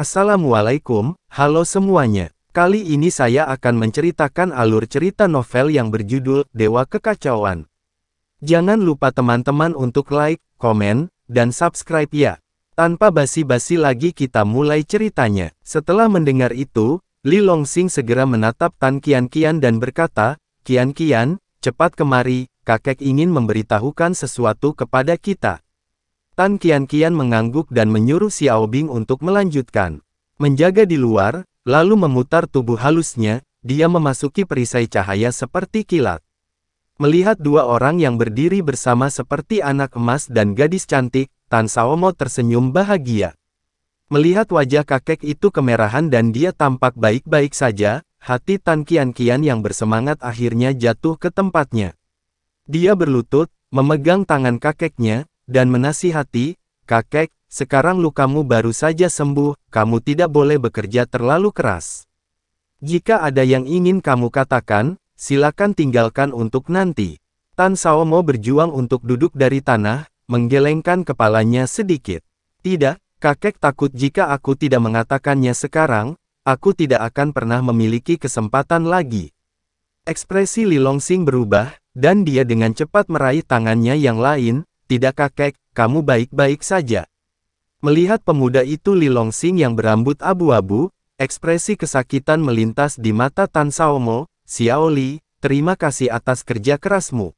Assalamualaikum, halo semuanya. Kali ini saya akan menceritakan alur cerita novel yang berjudul Dewa Kekacauan. Jangan lupa teman-teman untuk like, komen, dan subscribe ya. Tanpa basi-basi lagi kita mulai ceritanya. Setelah mendengar itu, Li Longxing segera menatap Tan Kian Kian dan berkata, Kian Kian, cepat kemari, kakek ingin memberitahukan sesuatu kepada kita. Tan Kian Kian mengangguk dan menyuruh Xiao Bing untuk melanjutkan. Menjaga di luar, lalu memutar tubuh halusnya, dia memasuki perisai cahaya seperti kilat. Melihat dua orang yang berdiri bersama seperti anak emas dan gadis cantik, Tan Saomo tersenyum bahagia. Melihat wajah kakek itu kemerahan dan dia tampak baik-baik saja, hati Tan Kian Kian yang bersemangat akhirnya jatuh ke tempatnya. Dia berlutut, memegang tangan kakeknya, dan menasihati, kakek, sekarang lukamu baru saja sembuh, kamu tidak boleh bekerja terlalu keras. Jika ada yang ingin kamu katakan, silakan tinggalkan untuk nanti. Tan Saomo berjuang untuk duduk dari tanah, menggelengkan kepalanya sedikit. Tidak, kakek takut jika aku tidak mengatakannya sekarang, aku tidak akan pernah memiliki kesempatan lagi. Ekspresi Li Longxing berubah, dan dia dengan cepat meraih tangannya yang lain, tidak kakek, kamu baik-baik saja. Melihat pemuda itu Li Longxing yang berambut abu-abu, ekspresi kesakitan melintas di mata Tan Saomo, Xiaoli, terima kasih atas kerja kerasmu.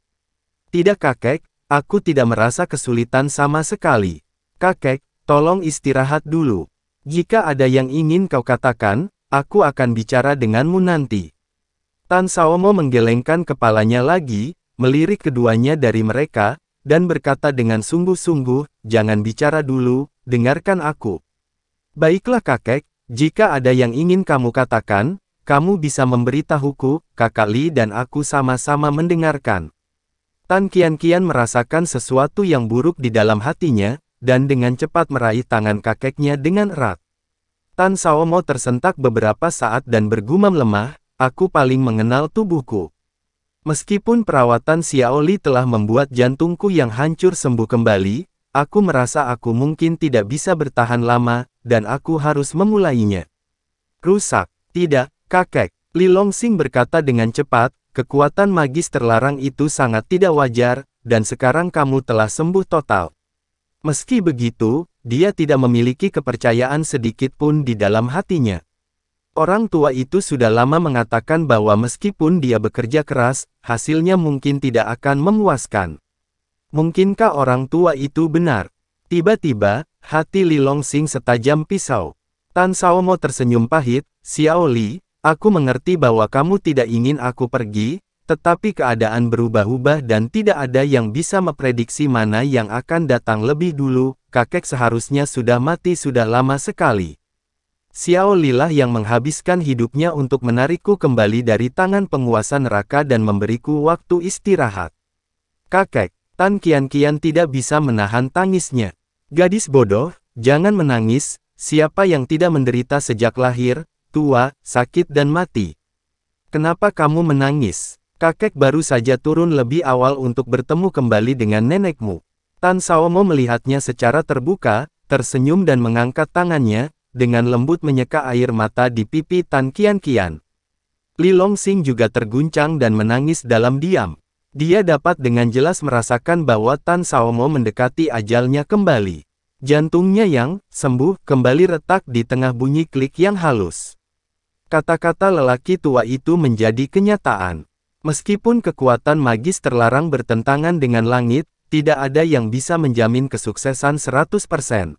Tidak kakek, aku tidak merasa kesulitan sama sekali. Kakek, tolong istirahat dulu. Jika ada yang ingin kau katakan, aku akan bicara denganmu nanti. Tan Saomo menggelengkan kepalanya lagi, melirik keduanya dari mereka, dan berkata dengan sungguh-sungguh, jangan bicara dulu, dengarkan aku. Baiklah kakek, jika ada yang ingin kamu katakan, kamu bisa memberitahuku, kakak Li dan aku sama-sama mendengarkan. Tan Kian-Kian merasakan sesuatu yang buruk di dalam hatinya, dan dengan cepat meraih tangan kakeknya dengan erat. Tan Saomo tersentak beberapa saat dan bergumam lemah, aku paling mengenal tubuhku. Meskipun perawatan Xiaoli telah membuat jantungku yang hancur sembuh kembali, aku merasa aku mungkin tidak bisa bertahan lama, dan aku harus memulainya. Rusak, tidak, kakek, Li Longxing berkata dengan cepat, kekuatan magis terlarang itu sangat tidak wajar, dan sekarang kamu telah sembuh total. Meski begitu, dia tidak memiliki kepercayaan sedikit pun di dalam hatinya. Orang tua itu sudah lama mengatakan bahwa meskipun dia bekerja keras, hasilnya mungkin tidak akan memuaskan. Mungkinkah orang tua itu benar? Tiba-tiba, hati Li Longxing setajam pisau. Tan Saomo tersenyum pahit, Xiao Li, aku mengerti bahwa kamu tidak ingin aku pergi, tetapi keadaan berubah-ubah dan tidak ada yang bisa memprediksi mana yang akan datang lebih dulu, kakek seharusnya sudah mati sudah lama sekali. Xiao Lilah yang menghabiskan hidupnya untuk menarikku kembali dari tangan penguasa neraka dan memberiku waktu istirahat. Kakek, Tan Kian-Kian tidak bisa menahan tangisnya. Gadis bodoh, jangan menangis, siapa yang tidak menderita sejak lahir, tua, sakit dan mati. Kenapa kamu menangis? Kakek baru saja turun lebih awal untuk bertemu kembali dengan nenekmu. Tan Saomo melihatnya secara terbuka, tersenyum dan mengangkat tangannya, dengan lembut menyeka air mata di pipi Tan Kian Kian. Li Longxing juga terguncang dan menangis dalam diam. Dia dapat dengan jelas merasakan bahwa Tan Saomo mendekati ajalnya kembali. Jantungnya yang sembuh kembali retak di tengah bunyi klik yang halus. Kata-kata lelaki tua itu menjadi kenyataan. Meskipun kekuatan magis terlarang bertentangan dengan langit, tidak ada yang bisa menjamin kesuksesan 100%.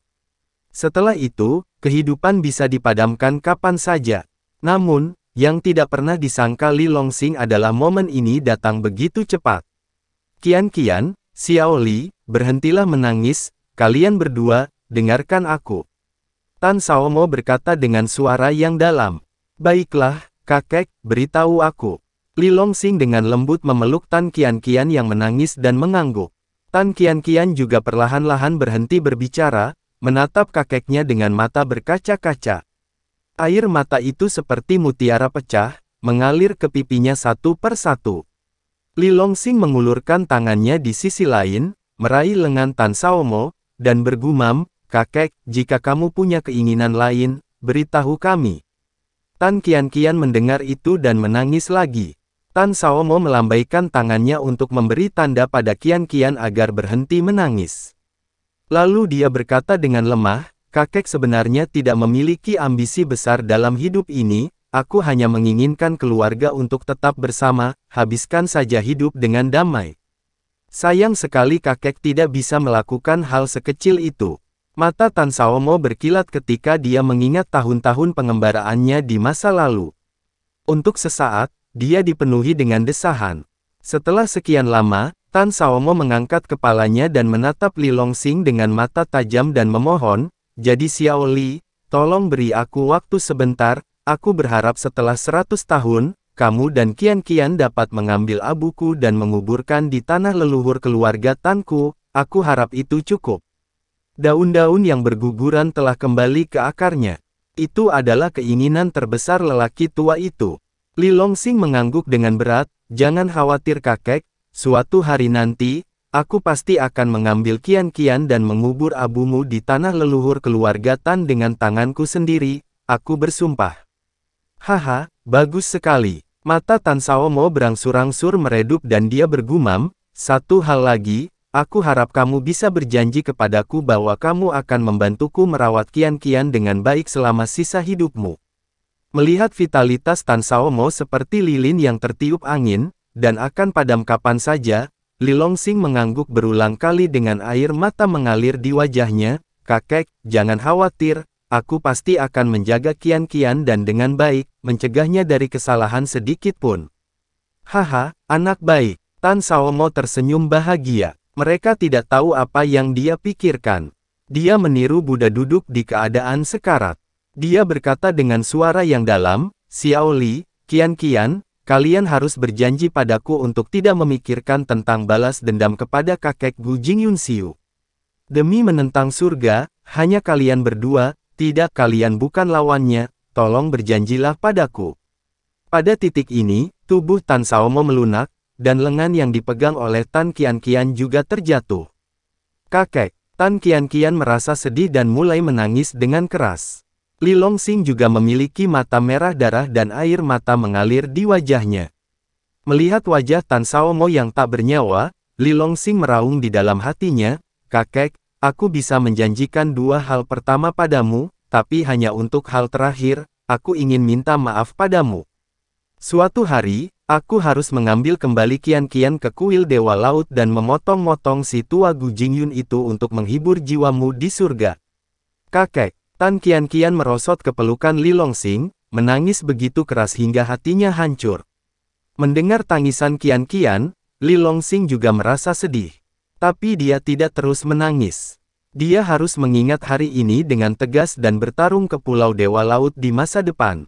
Setelah itu, kehidupan bisa dipadamkan kapan saja. Namun, yang tidak pernah disangka Li Longxing adalah momen ini datang begitu cepat. Kian-kian, Xiao Li, berhentilah menangis, kalian berdua, dengarkan aku. Tan Saomo berkata dengan suara yang dalam. Baiklah, kakek, beritahu aku. Li Longxing dengan lembut memeluk Tan Kian-kian yang menangis dan mengangguk. Tan Kian-kian juga perlahan-lahan berhenti berbicara, menatap kakeknya dengan mata berkaca-kaca. Air mata itu seperti mutiara pecah, mengalir ke pipinya satu per satu. Li Longxing mengulurkan tangannya di sisi lain, meraih lengan Tan Saomo, dan bergumam, Kakek, jika kamu punya keinginan lain, beritahu kami. Tan Kian-Kian mendengar itu dan menangis lagi. Tan Saomo melambaikan tangannya untuk memberi tanda pada Kian-Kian agar berhenti menangis. Lalu dia berkata dengan lemah, kakek sebenarnya tidak memiliki ambisi besar dalam hidup ini, aku hanya menginginkan keluarga untuk tetap bersama, habiskan saja hidup dengan damai. Sayang sekali kakek tidak bisa melakukan hal sekecil itu. Mata Tan Saomo berkilat ketika dia mengingat tahun-tahun pengembaraannya di masa lalu. Untuk sesaat, dia dipenuhi dengan desahan. Setelah sekian lama, Tan Saomo mengangkat kepalanya dan menatap Li Longxing dengan mata tajam dan memohon, jadi Xiao Li, tolong beri aku waktu sebentar, aku berharap setelah 100 tahun, kamu dan Kian-Kian dapat mengambil abuku dan menguburkan di tanah leluhur keluarga Tanku, aku harap itu cukup. Daun-daun yang berguguran telah kembali ke akarnya. Itu adalah keinginan terbesar lelaki tua itu. Li Longxing mengangguk dengan berat, jangan khawatir kakek, Suatu hari nanti, aku pasti akan mengambil kian-kian dan mengubur abumu di tanah leluhur keluarga Tan dengan tanganku sendiri, aku bersumpah. Haha, bagus sekali. Mata Tan Saomo berangsur-angsur meredup dan dia bergumam, satu hal lagi, Aku harap kamu bisa berjanji kepadaku bahwa kamu akan membantuku merawat kian-kian dengan baik selama sisa hidupmu. Melihat vitalitas Tan Saomo seperti lilin yang tertiup angin, dan akan padam kapan saja, Li Longxing mengangguk berulang kali dengan air mata mengalir di wajahnya, kakek, jangan khawatir, aku pasti akan menjaga kian-kian dan dengan baik, mencegahnya dari kesalahan sedikit pun. Haha, anak baik, Tan Saomo tersenyum bahagia. Mereka tidak tahu apa yang dia pikirkan. Dia meniru Buddha duduk di keadaan sekarat. Dia berkata dengan suara yang dalam, Xiao Li, Kian Kian, Kalian harus berjanji padaku untuk tidak memikirkan tentang balas dendam kepada kakek Gu Jing Yun Siu Demi menentang surga, hanya kalian berdua, tidak kalian bukan lawannya, tolong berjanjilah padaku. Pada titik ini, tubuh Tan Saomo melunak, dan lengan yang dipegang oleh Tan Kian juga terjatuh. Kakek, Tan Kian merasa sedih dan mulai menangis dengan keras. Li Longxing juga memiliki mata merah darah dan air mata mengalir di wajahnya. Melihat wajah Tan Saomo yang tak bernyawa, Li Longxing meraung di dalam hatinya, Kakek, aku bisa menjanjikan dua hal pertama padamu, tapi hanya untuk hal terakhir, aku ingin minta maaf padamu. Suatu hari, aku harus mengambil kembali kian-kian ke kuil Dewa Laut dan memotong-motong si tua Gu Jingyun itu untuk menghibur jiwamu di surga. Kakek, Tan Kian Kian merosot ke pelukan Li Longxing, menangis begitu keras hingga hatinya hancur. Mendengar tangisan Kian Kian, Li Longxing juga merasa sedih. Tapi dia tidak terus menangis. Dia harus mengingat hari ini dengan tegas dan bertarung ke Pulau Dewa Laut di masa depan.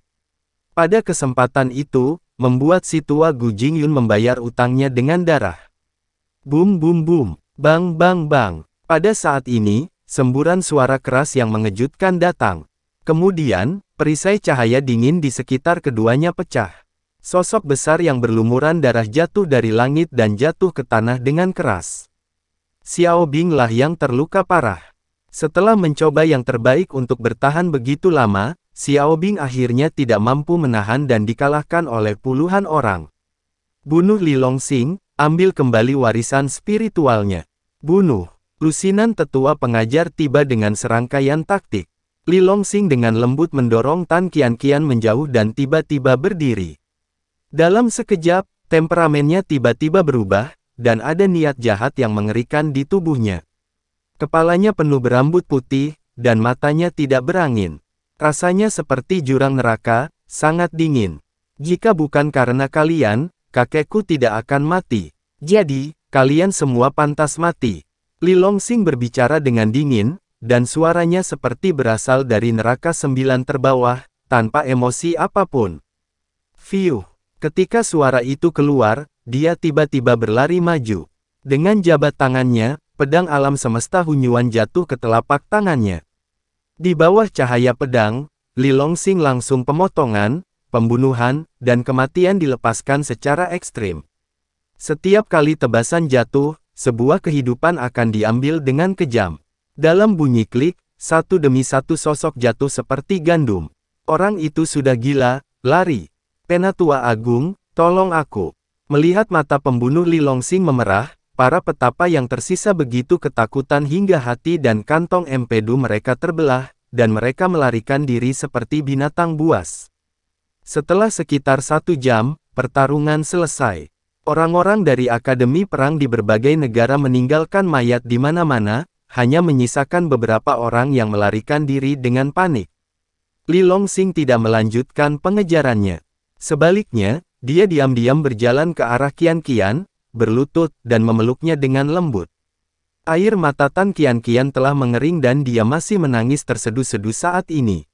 Pada kesempatan itu, membuat si tua Gu Jingyun membayar utangnya dengan darah. Bum bum bum, bang bang bang. Pada saat ini, Semburan suara keras yang mengejutkan datang. Kemudian, perisai cahaya dingin di sekitar keduanya pecah. Sosok besar yang berlumuran darah jatuh dari langit dan jatuh ke tanah dengan keras. Xiao Bing lah yang terluka parah. Setelah mencoba yang terbaik untuk bertahan begitu lama, Xiao Bing akhirnya tidak mampu menahan dan dikalahkan oleh puluhan orang. Bunuh Li Longxing, ambil kembali warisan spiritualnya. Bunuh. Lusinan tetua pengajar tiba dengan serangkaian taktik. Li Longxing dengan lembut mendorong Tan kian menjauh dan tiba-tiba berdiri. Dalam sekejap, temperamennya tiba-tiba berubah, dan ada niat jahat yang mengerikan di tubuhnya. Kepalanya penuh berambut putih, dan matanya tidak berangin. Rasanya seperti jurang neraka, sangat dingin. Jika bukan karena kalian, kakekku tidak akan mati. Jadi, kalian semua pantas mati. Li Longxing berbicara dengan dingin, dan suaranya seperti berasal dari neraka sembilan terbawah, tanpa emosi apapun. View. Ketika suara itu keluar, dia tiba-tiba berlari maju. Dengan jabat tangannya, pedang alam semesta Hunyuan jatuh ke telapak tangannya. Di bawah cahaya pedang, Li Longxing langsung pemotongan, pembunuhan, dan kematian dilepaskan secara ekstrim. Setiap kali tebasan jatuh, sebuah kehidupan akan diambil dengan kejam. Dalam bunyi klik, satu demi satu sosok jatuh seperti gandum. Orang itu sudah gila, lari. Penatua Agung, tolong aku. Melihat mata pembunuh Li Longxing memerah, para petapa yang tersisa begitu ketakutan hingga hati dan kantong empedu mereka terbelah, dan mereka melarikan diri seperti binatang buas. Setelah sekitar satu jam, pertarungan selesai. Orang-orang dari Akademi Perang di berbagai negara meninggalkan mayat di mana-mana, hanya menyisakan beberapa orang yang melarikan diri dengan panik. Li Longxing tidak melanjutkan pengejarannya. Sebaliknya, dia diam-diam berjalan ke arah Kian Kian, berlutut, dan memeluknya dengan lembut. Air mata Tan Kian Kian telah mengering dan dia masih menangis tersedu-sedu saat ini.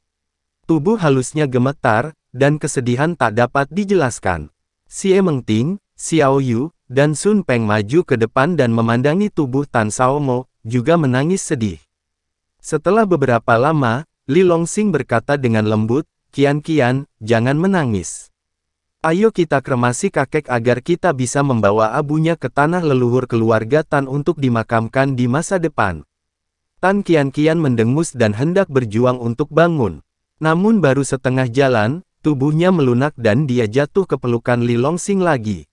Tubuh halusnya gemetar, dan kesedihan tak dapat dijelaskan. Si Emeng Ting, Xiao Yu, dan Sun Peng maju ke depan dan memandangi tubuh Tan Xiaomo, juga menangis sedih. Setelah beberapa lama, Li Longxing berkata dengan lembut, Kian Kian, jangan menangis. Ayo kita kremasi kakek agar kita bisa membawa abunya ke tanah leluhur keluarga Tan untuk dimakamkan di masa depan. Tan Kian Kian mendengus dan hendak berjuang untuk bangun. Namun baru setengah jalan, tubuhnya melunak dan dia jatuh ke pelukan Li Longxing lagi.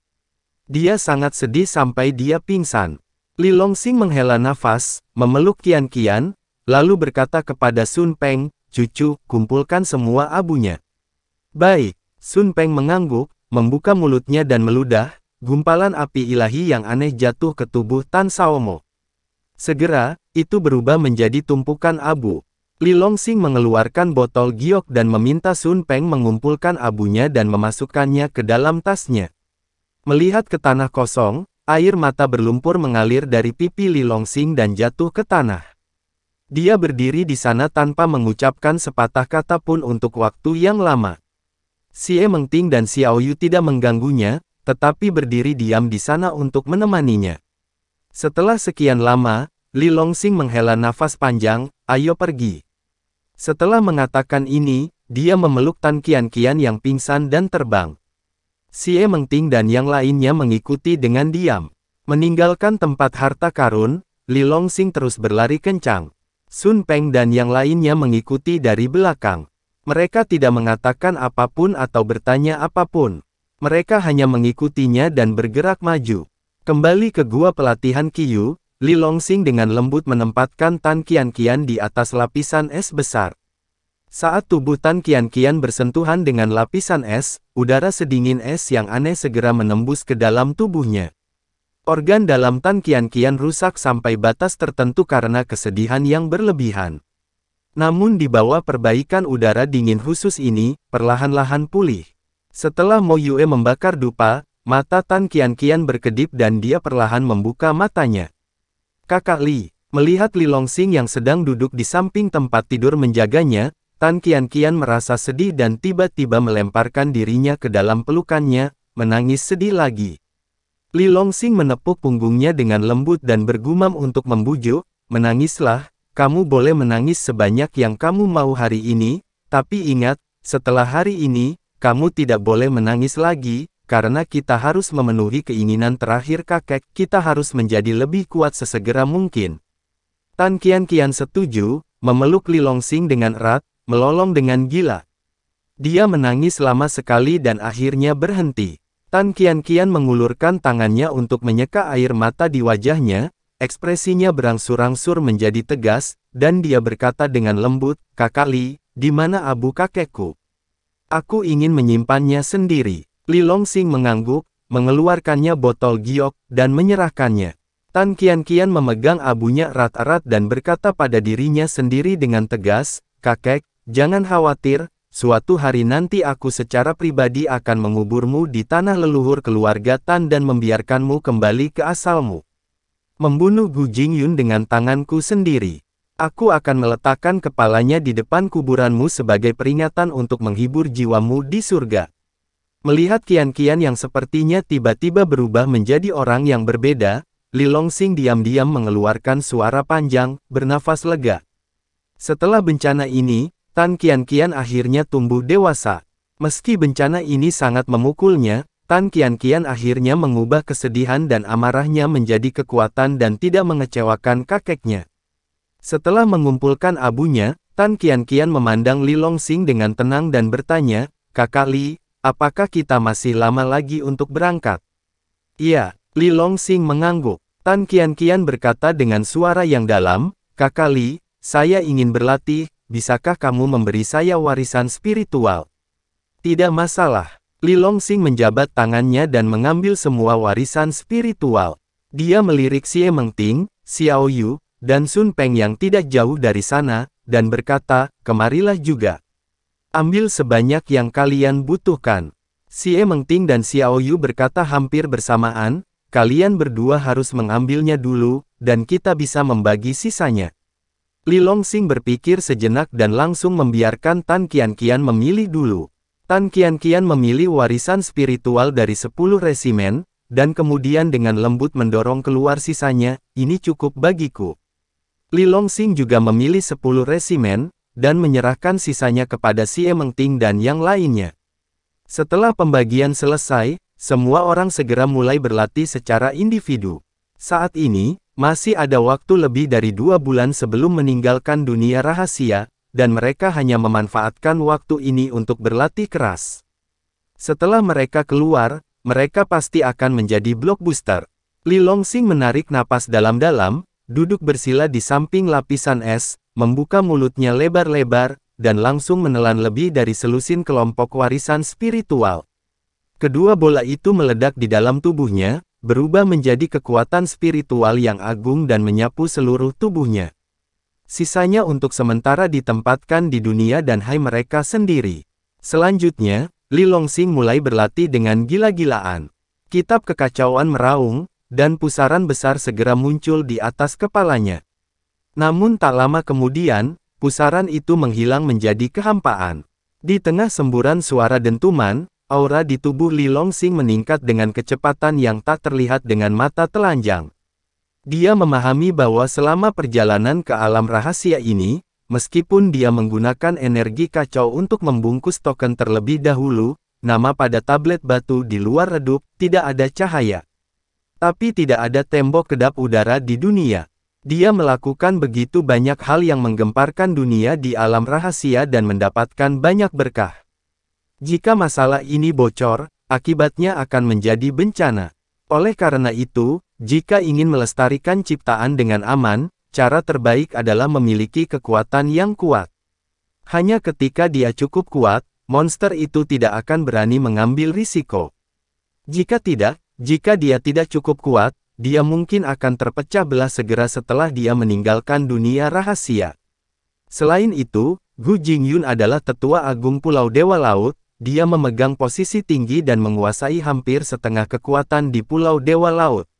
Dia sangat sedih sampai dia pingsan. Li Longxing menghela nafas, memeluk Kian Kian, lalu berkata kepada Sun Peng, cucu, kumpulkan semua abunya. Baik, Sun Peng mengangguk, membuka mulutnya dan meludah, gumpalan api ilahi yang aneh jatuh ke tubuh Tan Saomo. Segera, itu berubah menjadi tumpukan abu. Li Longxing mengeluarkan botol giok dan meminta Sun Peng mengumpulkan abunya dan memasukkannya ke dalam tasnya. Melihat ke tanah kosong, air mata berlumpur mengalir dari pipi Li Longxing dan jatuh ke tanah. Dia berdiri di sana tanpa mengucapkan sepatah kata pun untuk waktu yang lama. Xie Mengting dan Xiao Yu tidak mengganggunya, tetapi berdiri diam di sana untuk menemaninya. Setelah sekian lama, Li Longxing menghela nafas panjang, ayo pergi. Setelah mengatakan ini, dia memeluk Tan Kian Kian yang pingsan dan terbang. Si e Mengting dan yang lainnya mengikuti dengan diam. Meninggalkan tempat harta karun, Li Longxing terus berlari kencang. Sun Peng dan yang lainnya mengikuti dari belakang. Mereka tidak mengatakan apapun atau bertanya apapun. Mereka hanya mengikutinya dan bergerak maju. Kembali ke gua pelatihan Qiyu, Li Longxing dengan lembut menempatkan Tan Qian Qian di atas lapisan es besar. Saat tubuh Tan Kian-Kian bersentuhan dengan lapisan es, udara sedingin es yang aneh segera menembus ke dalam tubuhnya. Organ dalam Tan Kian-Kian rusak sampai batas tertentu karena kesedihan yang berlebihan. Namun di bawah perbaikan udara dingin khusus ini, perlahan-lahan pulih. Setelah Mo Yue membakar dupa, mata Tan Kian-Kian berkedip dan dia perlahan membuka matanya. Kakak Li, melihat Li Longxing yang sedang duduk di samping tempat tidur menjaganya, Tan Kian-Kian merasa sedih dan tiba-tiba melemparkan dirinya ke dalam pelukannya, menangis sedih lagi. Li Longxing menepuk punggungnya dengan lembut dan bergumam untuk membujuk, menangislah, kamu boleh menangis sebanyak yang kamu mau hari ini, tapi ingat, setelah hari ini, kamu tidak boleh menangis lagi, karena kita harus memenuhi keinginan terakhir kakek, kita harus menjadi lebih kuat sesegera mungkin. Tan Kian Kian setuju, memeluk Li Longxing dengan erat, melolong dengan gila. Dia menangis lama sekali dan akhirnya berhenti. Tan Kian-Kian mengulurkan tangannya untuk menyeka air mata di wajahnya, ekspresinya berangsur-angsur menjadi tegas, dan dia berkata dengan lembut, Kakali, di mana abu kakekku? Aku ingin menyimpannya sendiri. Li Longxing mengangguk, mengeluarkannya botol giok, dan menyerahkannya. Tan Kian-Kian memegang abunya erat-erat dan berkata pada dirinya sendiri dengan tegas, Kakek, Jangan khawatir, suatu hari nanti aku secara pribadi akan menguburmu di tanah leluhur keluarga Tan dan membiarkanmu kembali ke asalmu. Membunuh Gu Jingyun dengan tanganku sendiri. Aku akan meletakkan kepalanya di depan kuburanmu sebagai peringatan untuk menghibur jiwamu di surga. Melihat kian-kian yang sepertinya tiba-tiba berubah menjadi orang yang berbeda, Li Longxing diam-diam mengeluarkan suara panjang, bernafas lega. Setelah bencana ini, Tan Kian-Kian akhirnya tumbuh dewasa. Meski bencana ini sangat memukulnya, Tan Kian-Kian akhirnya mengubah kesedihan dan amarahnya menjadi kekuatan dan tidak mengecewakan kakeknya. Setelah mengumpulkan abunya, Tan Kian-Kian memandang Li Longxing dengan tenang dan bertanya, Kakak Li, apakah kita masih lama lagi untuk berangkat? Iya, Li Longxing mengangguk. Tan Kian-Kian berkata dengan suara yang dalam, Kakak Li, saya ingin berlatih, bisakah kamu memberi saya warisan spiritual? Tidak masalah. Li Longxing menjabat tangannya dan mengambil semua warisan spiritual. Dia melirik Xie Mengting, Xiao Yu, dan Sun Peng yang tidak jauh dari sana, dan berkata, kemarilah juga. Ambil sebanyak yang kalian butuhkan. Xie Mengting dan Xiao Yu berkata hampir bersamaan, kalian berdua harus mengambilnya dulu, dan kita bisa membagi sisanya. Li Longxing berpikir sejenak dan langsung membiarkan Tan Kian memilih dulu. Tan Kian memilih warisan spiritual dari 10 resimen, dan kemudian dengan lembut mendorong keluar sisanya, ini cukup bagiku. Li Longxing juga memilih 10 resimen, dan menyerahkan sisanya kepada Si Emengting dan yang lainnya. Setelah pembagian selesai, semua orang segera mulai berlatih secara individu. Saat ini, masih ada waktu lebih dari dua bulan sebelum meninggalkan dunia rahasia, dan mereka hanya memanfaatkan waktu ini untuk berlatih keras. Setelah mereka keluar, mereka pasti akan menjadi blockbuster. Li Longxing menarik napas dalam-dalam, duduk bersila di samping lapisan es, membuka mulutnya lebar-lebar, dan langsung menelan lebih dari selusin kelompok warisan spiritual. Kedua bola itu meledak di dalam tubuhnya, berubah menjadi kekuatan spiritual yang agung dan menyapu seluruh tubuhnya. Sisanya untuk sementara ditempatkan di dunia dan hai mereka sendiri. Selanjutnya, Li Longxing mulai berlatih dengan gila-gilaan. Kitab kekacauan meraung, dan pusaran besar segera muncul di atas kepalanya. Namun tak lama kemudian, pusaran itu menghilang menjadi kehampaan. Di tengah semburan suara dentuman, Aura di tubuh Li Longxing meningkat dengan kecepatan yang tak terlihat dengan mata telanjang. Dia memahami bahwa selama perjalanan ke alam rahasia ini, meskipun dia menggunakan energi kacau untuk membungkus token terlebih dahulu, nama pada tablet batu di luar redup tidak ada cahaya. Tapi tidak ada tembok kedap udara di dunia. Dia melakukan begitu banyak hal yang menggemparkan dunia di alam rahasia dan mendapatkan banyak berkah. Jika masalah ini bocor, akibatnya akan menjadi bencana. Oleh karena itu, jika ingin melestarikan ciptaan dengan aman, cara terbaik adalah memiliki kekuatan yang kuat. Hanya ketika dia cukup kuat, monster itu tidak akan berani mengambil risiko. Jika tidak, jika dia tidak cukup kuat, dia mungkin akan terpecah belah segera setelah dia meninggalkan dunia rahasia. Selain itu, Gu Jingyun adalah tetua agung Pulau Dewa Laut, dia memegang posisi tinggi dan menguasai hampir setengah kekuatan di Pulau Dewa Laut.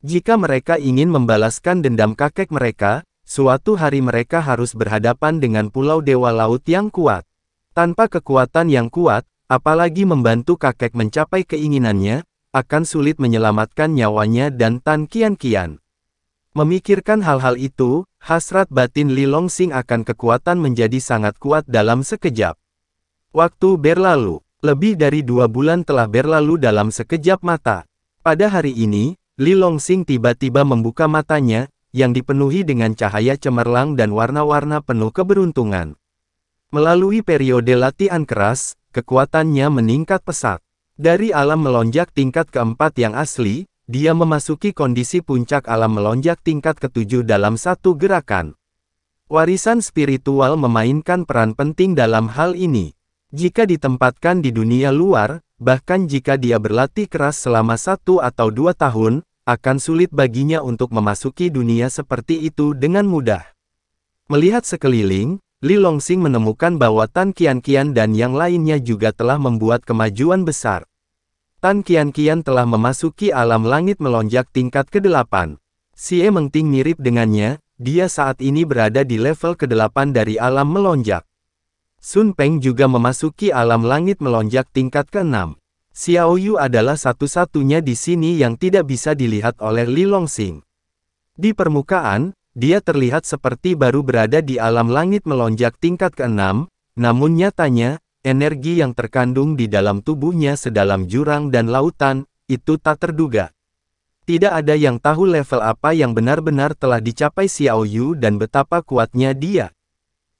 Jika mereka ingin membalaskan dendam kakek mereka, suatu hari mereka harus berhadapan dengan Pulau Dewa Laut yang kuat. Tanpa kekuatan yang kuat, apalagi membantu kakek mencapai keinginannya, akan sulit menyelamatkan nyawanya dan Tan Kian Kian. Memikirkan hal-hal itu, hasrat batin Li Longxing akan kekuatan menjadi sangat kuat dalam sekejap. Waktu berlalu, lebih dari dua bulan telah berlalu dalam sekejap mata. Pada hari ini, Li Longxing tiba-tiba membuka matanya, yang dipenuhi dengan cahaya cemerlang dan warna-warna penuh keberuntungan. Melalui periode latihan keras, kekuatannya meningkat pesat. Dari alam melonjak tingkat keempat yang asli, dia memasuki kondisi puncak alam melonjak tingkat ketujuh dalam satu gerakan. Warisan spiritual memainkan peran penting dalam hal ini. Jika ditempatkan di dunia luar, bahkan jika dia berlatih keras selama satu atau dua tahun, akan sulit baginya untuk memasuki dunia seperti itu dengan mudah. Melihat sekeliling, Li Longxing menemukan bahwa Tan Qianqian dan yang lainnya juga telah membuat kemajuan besar. Tan Qianqian telah memasuki alam langit melonjak tingkat ke-8. Xie Mengting mirip dengannya, dia saat ini berada di level ke-8 dari alam melonjak. Sun Peng juga memasuki alam langit melonjak tingkat ke-6. Xiao Yu adalah satu-satunya di sini yang tidak bisa dilihat oleh Li Longxing. Di permukaan, dia terlihat seperti baru berada di alam langit melonjak tingkat ke-6, namun nyatanya, energi yang terkandung di dalam tubuhnya sedalam jurang dan lautan, itu tak terduga. Tidak ada yang tahu level apa yang benar-benar telah dicapai Xiao Yu dan betapa kuatnya dia.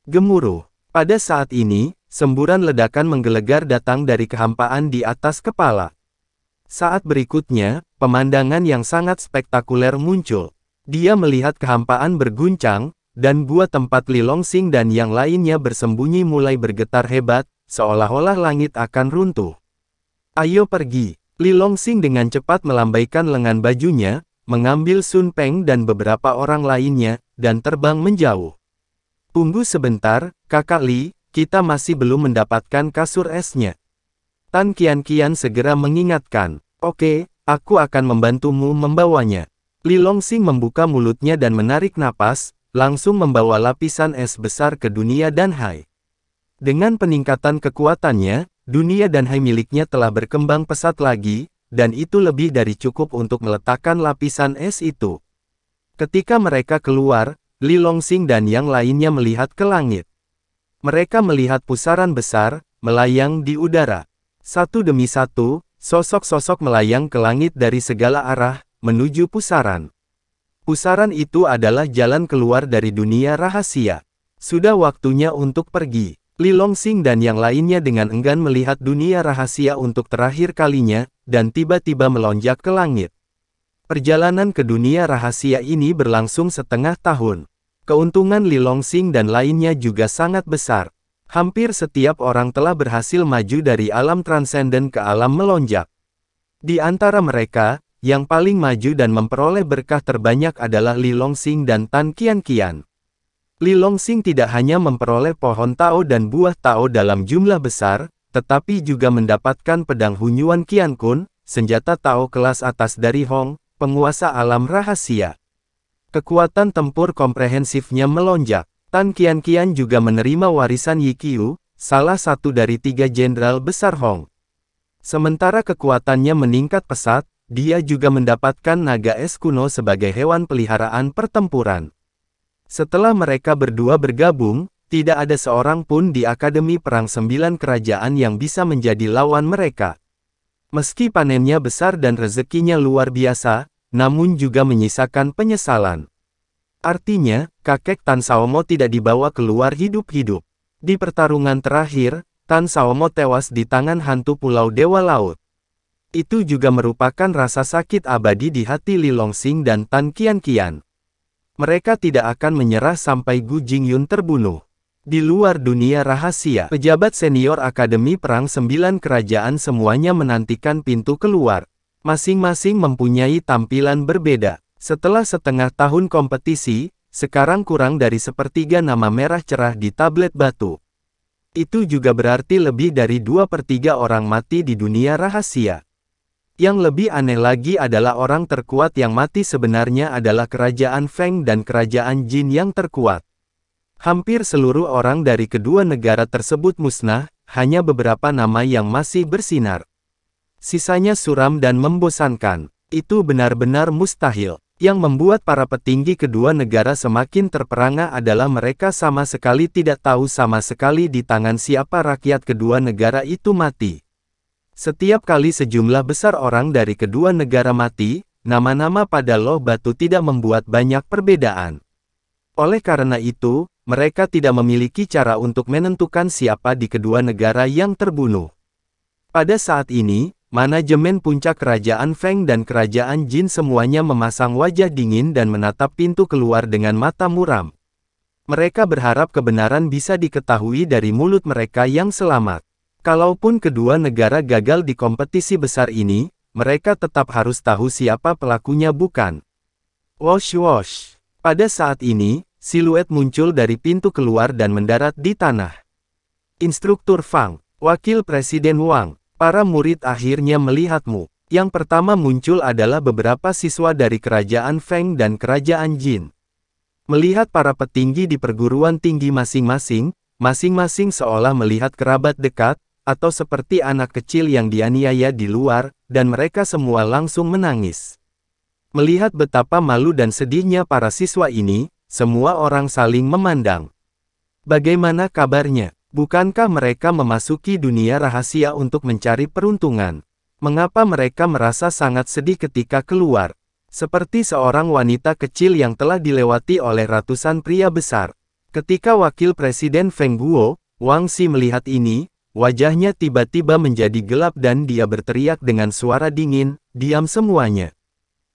Gemuruh. Pada saat ini, semburan ledakan menggelegar datang dari kehampaan di atas kepala. Saat berikutnya, pemandangan yang sangat spektakuler muncul. Dia melihat kehampaan berguncang, dan gua tempat Li Longxing dan yang lainnya bersembunyi mulai bergetar hebat, seolah-olah langit akan runtuh. Ayo pergi. Li Longxing dengan cepat melambaikan lengan bajunya, mengambil Sun Peng dan beberapa orang lainnya, dan terbang menjauh. Tunggu sebentar, kakak Li, kita masih belum mendapatkan kasur esnya. Tan Kian Kian segera mengingatkan, oke, aku akan membantumu membawanya. Li Longxing membuka mulutnya dan menarik napas, langsung membawa lapisan es besar ke dunia dan Hai. Dengan peningkatan kekuatannya, dunia dan Hai miliknya telah berkembang pesat lagi, dan itu lebih dari cukup untuk meletakkan lapisan es itu. Ketika mereka keluar, Li Longxing dan yang lainnya melihat ke langit. Mereka melihat pusaran besar, melayang di udara. Satu demi satu, sosok-sosok melayang ke langit dari segala arah, menuju pusaran. Pusaran itu adalah jalan keluar dari dunia rahasia. Sudah waktunya untuk pergi. Li Longxing dan yang lainnya dengan enggan melihat dunia rahasia untuk terakhir kalinya, dan tiba-tiba melonjak ke langit. Perjalanan ke dunia rahasia ini berlangsung setengah tahun. Keuntungan Li Longxing dan lainnya juga sangat besar. Hampir setiap orang telah berhasil maju dari alam transenden ke alam melonjak. Di antara mereka, yang paling maju dan memperoleh berkah terbanyak adalah Li Longxing dan Tan Kian Kian. Li Longxing tidak hanya memperoleh pohon Tao dan buah Tao dalam jumlah besar, tetapi juga mendapatkan pedang Hunyuan Kian Kun, senjata Tao kelas atas dari Hong, penguasa alam rahasia. Kekuatan tempur komprehensifnya melonjak. Tan kian juga menerima warisan Yikiu, salah satu dari tiga jenderal besar Hong. Sementara kekuatannya meningkat pesat, dia juga mendapatkan naga es kuno sebagai hewan peliharaan pertempuran. Setelah mereka berdua bergabung, tidak ada seorang pun di Akademi Perang Sembilan Kerajaan yang bisa menjadi lawan mereka. Meski panennya besar dan rezekinya luar biasa, namun juga menyisakan penyesalan. Artinya, kakek Tan Saomo tidak dibawa keluar hidup-hidup. Di pertarungan terakhir, Tan Saomo tewas di tangan hantu Pulau Dewa Laut. Itu juga merupakan rasa sakit abadi di hati Li Longxing dan Tan Kian. Mereka tidak akan menyerah sampai Gu Jingyun terbunuh. Di luar dunia rahasia, pejabat senior Akademi Perang Sembilan Kerajaan semuanya menantikan pintu keluar. Masing-masing mempunyai tampilan berbeda. Setelah setengah tahun kompetisi, sekarang kurang dari sepertiga nama merah cerah di tablet batu. Itu juga berarti lebih dari dua per tiga orang mati di dunia rahasia. Yang lebih aneh lagi adalah orang terkuat yang mati sebenarnya adalah kerajaan Feng dan kerajaan Jin yang terkuat. Hampir seluruh orang dari kedua negara tersebut musnah, hanya beberapa nama yang masih bersinar. Sisanya suram dan membosankan. Itu benar-benar mustahil. Yang membuat para petinggi kedua negara semakin terperangah adalah mereka sama sekali tidak tahu sama sekali di tangan siapa rakyat kedua negara itu mati. Setiap kali sejumlah besar orang dari kedua negara mati, nama-nama pada loh batu tidak membuat banyak perbedaan. Oleh karena itu, mereka tidak memiliki cara untuk menentukan siapa di kedua negara yang terbunuh. Pada saat ini, manajemen puncak Kerajaan Feng dan Kerajaan Jin semuanya memasang wajah dingin dan menatap pintu keluar dengan mata muram. Mereka berharap kebenaran bisa diketahui dari mulut mereka yang selamat. Kalaupun kedua negara gagal di kompetisi besar ini, mereka tetap harus tahu siapa pelakunya bukan. Wash wash. Pada saat ini, siluet muncul dari pintu keluar dan mendarat di tanah. Instruktur Fang, Wakil Presiden Wang, para murid akhirnya melihatmu. Yang pertama muncul adalah beberapa siswa dari Kerajaan Feng dan Kerajaan Jin. Melihat para petinggi di perguruan tinggi masing-masing, masing-masing seolah melihat kerabat dekat, atau seperti anak kecil yang dianiaya di luar, dan mereka semua langsung menangis. Melihat betapa malu dan sedihnya para siswa ini, semua orang saling memandang. Bagaimana kabarnya? Bukankah mereka memasuki dunia rahasia untuk mencari peruntungan? Mengapa mereka merasa sangat sedih ketika keluar? Seperti seorang wanita kecil yang telah dilewati oleh ratusan pria besar. Ketika Wakil Presiden Feng Guo, Wang Xi melihat ini, wajahnya tiba-tiba menjadi gelap dan dia berteriak dengan suara dingin, diam semuanya.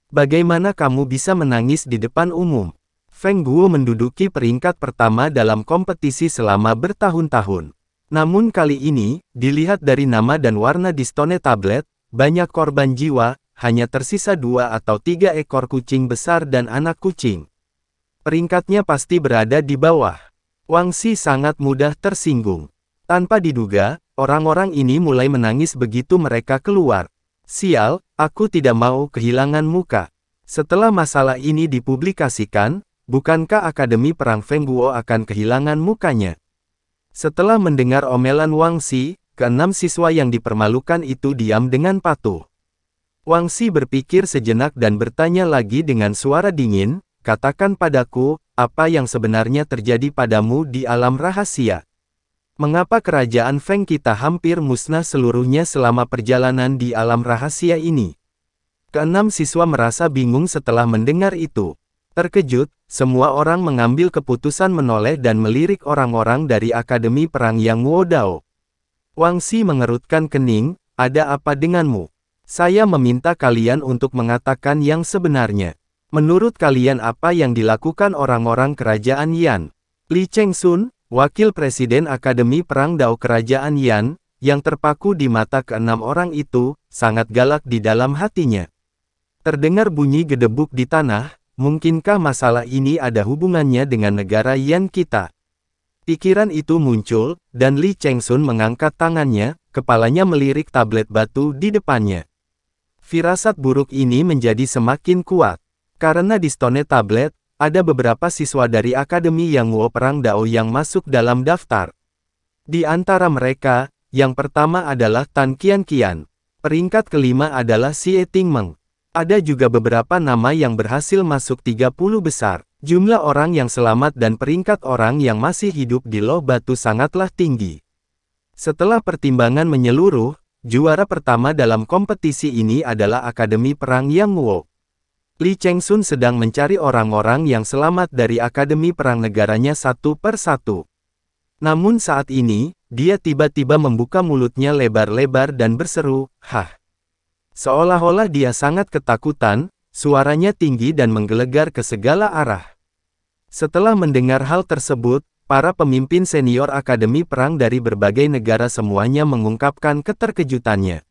Bagaimana kamu bisa menangis di depan umum? Feng Guo menduduki peringkat pertama dalam kompetisi selama bertahun-tahun. Namun kali ini, dilihat dari nama dan warna di distone tablet, banyak korban jiwa, hanya tersisa dua atau tiga ekor kucing besar dan anak kucing. Peringkatnya pasti berada di bawah. Wang Si sangat mudah tersinggung. Tanpa diduga, orang-orang ini mulai menangis begitu mereka keluar. Sial, aku tidak mau kehilangan muka. Setelah masalah ini dipublikasikan, bukankah Akademi Perang Feng Guo akan kehilangan mukanya? Setelah mendengar omelan Wang Si, keenam siswa yang dipermalukan itu diam dengan patuh. Wang Si berpikir sejenak dan bertanya lagi dengan suara dingin, katakan padaku, apa yang sebenarnya terjadi padamu di alam rahasia? Mengapa kerajaan Feng kita hampir musnah seluruhnya selama perjalanan di alam rahasia ini? Keenam siswa merasa bingung setelah mendengar itu. Terkejut, semua orang mengambil keputusan menoleh dan melirik orang-orang dari Akademi Perang Yang Wodao. Wang Si mengerutkan kening, ada apa denganmu? Saya meminta kalian untuk mengatakan yang sebenarnya. Menurut kalian apa yang dilakukan orang-orang kerajaan Yan? Li Cheng Sun, wakil presiden Akademi Perang Dao Kerajaan Yan, yang terpaku di mata keenam orang itu, sangat galak di dalam hatinya. Terdengar bunyi gedebuk di tanah, Mungkinkah masalah ini ada hubungannya dengan negara Yan kita? Pikiran itu muncul, dan Li Chengsun mengangkat tangannya, kepalanya melirik tablet batu di depannya. Firasat buruk ini menjadi semakin kuat. Karena di stone tablet, ada beberapa siswa dari Akademi Yang Wo Perang Dao yang masuk dalam daftar. Di antara mereka, yang pertama adalah Tan Qian Qian. Peringkat kelima adalah Xie Ting Meng. Ada juga beberapa nama yang berhasil masuk 30 besar. Jumlah orang yang selamat dan peringkat orang yang masih hidup di loh batu sangatlah tinggi. Setelah pertimbangan menyeluruh, juara pertama dalam kompetisi ini adalah Akademi Perang Yang Wo. Li Chengsun sedang mencari orang-orang yang selamat dari Akademi Perang negaranya satu per satu. Namun saat ini, dia tiba-tiba membuka mulutnya lebar-lebar dan berseru, Hah! Seolah-olah dia sangat ketakutan, suaranya tinggi dan menggelegar ke segala arah. Setelah mendengar hal tersebut, para pemimpin senior akademi perang dari berbagai negara semuanya mengungkapkan keterkejutannya.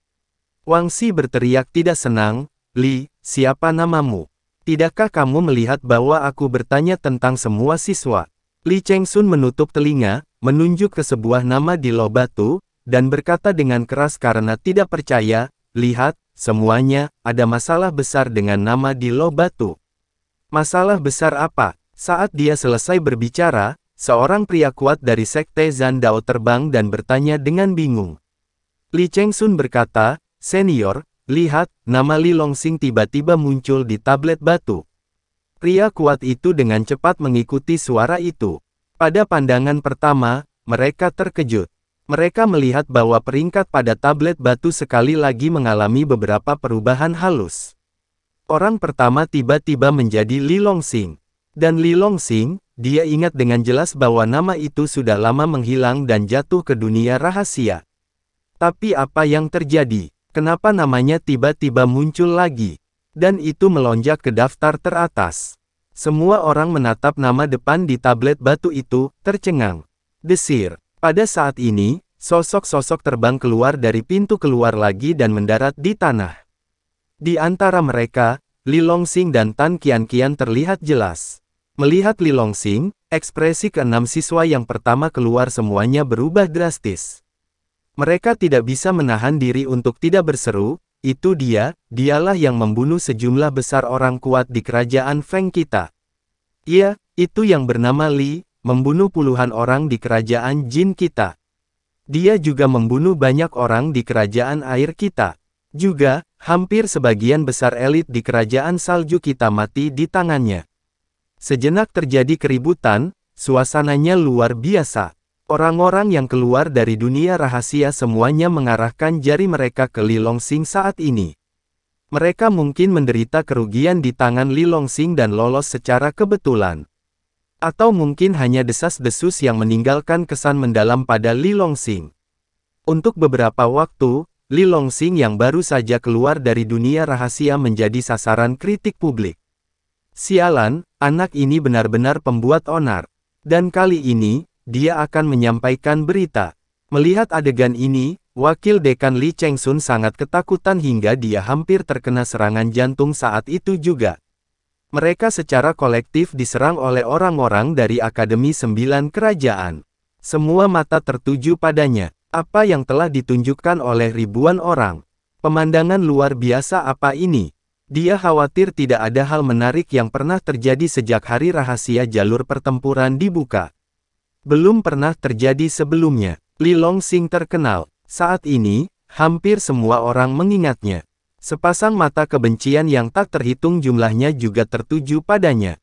Wang Si berteriak tidak senang, Li, siapa namamu? Tidakkah kamu melihat bahwa aku bertanya tentang semua siswa? Li Chengsun menutup telinga, menunjuk ke sebuah nama di lobatu, dan berkata dengan keras karena tidak percaya, Lihat, semuanya, ada masalah besar dengan nama di Lo Batu. Masalah besar apa? Saat dia selesai berbicara, seorang pria kuat dari sekte Zan terbang dan bertanya dengan bingung. Li Cheng Sun berkata, Senior, lihat, nama Li Longxing tiba-tiba muncul di tablet batu. Pria kuat itu dengan cepat mengikuti suara itu. Pada pandangan pertama, mereka terkejut. Mereka melihat bahwa peringkat pada tablet batu sekali lagi mengalami beberapa perubahan halus. Orang pertama tiba-tiba menjadi Li Longxing, Dan Li Longxing, dia ingat dengan jelas bahwa nama itu sudah lama menghilang dan jatuh ke dunia rahasia. Tapi apa yang terjadi? Kenapa namanya tiba-tiba muncul lagi? Dan itu melonjak ke daftar teratas. Semua orang menatap nama depan di tablet batu itu, tercengang. Desir. Pada saat ini, sosok-sosok terbang keluar dari pintu keluar lagi dan mendarat di tanah. Di antara mereka, Li Longxing dan Tan Kian terlihat jelas. Melihat Li Longxing, ekspresi keenam siswa yang pertama keluar semuanya berubah drastis. Mereka tidak bisa menahan diri untuk tidak berseru, itu dia, dialah yang membunuh sejumlah besar orang kuat di kerajaan Feng kita. Iya, itu yang bernama Li, membunuh puluhan orang di kerajaan jin kita. Dia juga membunuh banyak orang di kerajaan air kita. Juga, hampir sebagian besar elit di kerajaan salju kita mati di tangannya. Sejenak terjadi keributan, suasananya luar biasa. Orang-orang yang keluar dari dunia rahasia semuanya mengarahkan jari mereka ke Li Longxing saat ini. Mereka mungkin menderita kerugian di tangan Li Longxing dan lolos secara kebetulan. Atau mungkin hanya desas-desus yang meninggalkan kesan mendalam pada Li Longxing. Untuk beberapa waktu, Li Longxing yang baru saja keluar dari dunia rahasia menjadi sasaran kritik publik. Sialan, anak ini benar-benar pembuat onar. Dan kali ini, dia akan menyampaikan berita. Melihat adegan ini, wakil dekan Li Chengsun sangat ketakutan hingga dia hampir terkena serangan jantung saat itu juga. Mereka secara kolektif diserang oleh orang-orang dari Akademi Sembilan Kerajaan. Semua mata tertuju padanya. Apa yang telah ditunjukkan oleh ribuan orang? Pemandangan luar biasa apa ini? Dia khawatir tidak ada hal menarik yang pernah terjadi sejak hari rahasia jalur pertempuran dibuka. Belum pernah terjadi sebelumnya. Li Long Sing terkenal. Saat ini, hampir semua orang mengingatnya. Sepasang mata kebencian yang tak terhitung jumlahnya juga tertuju padanya.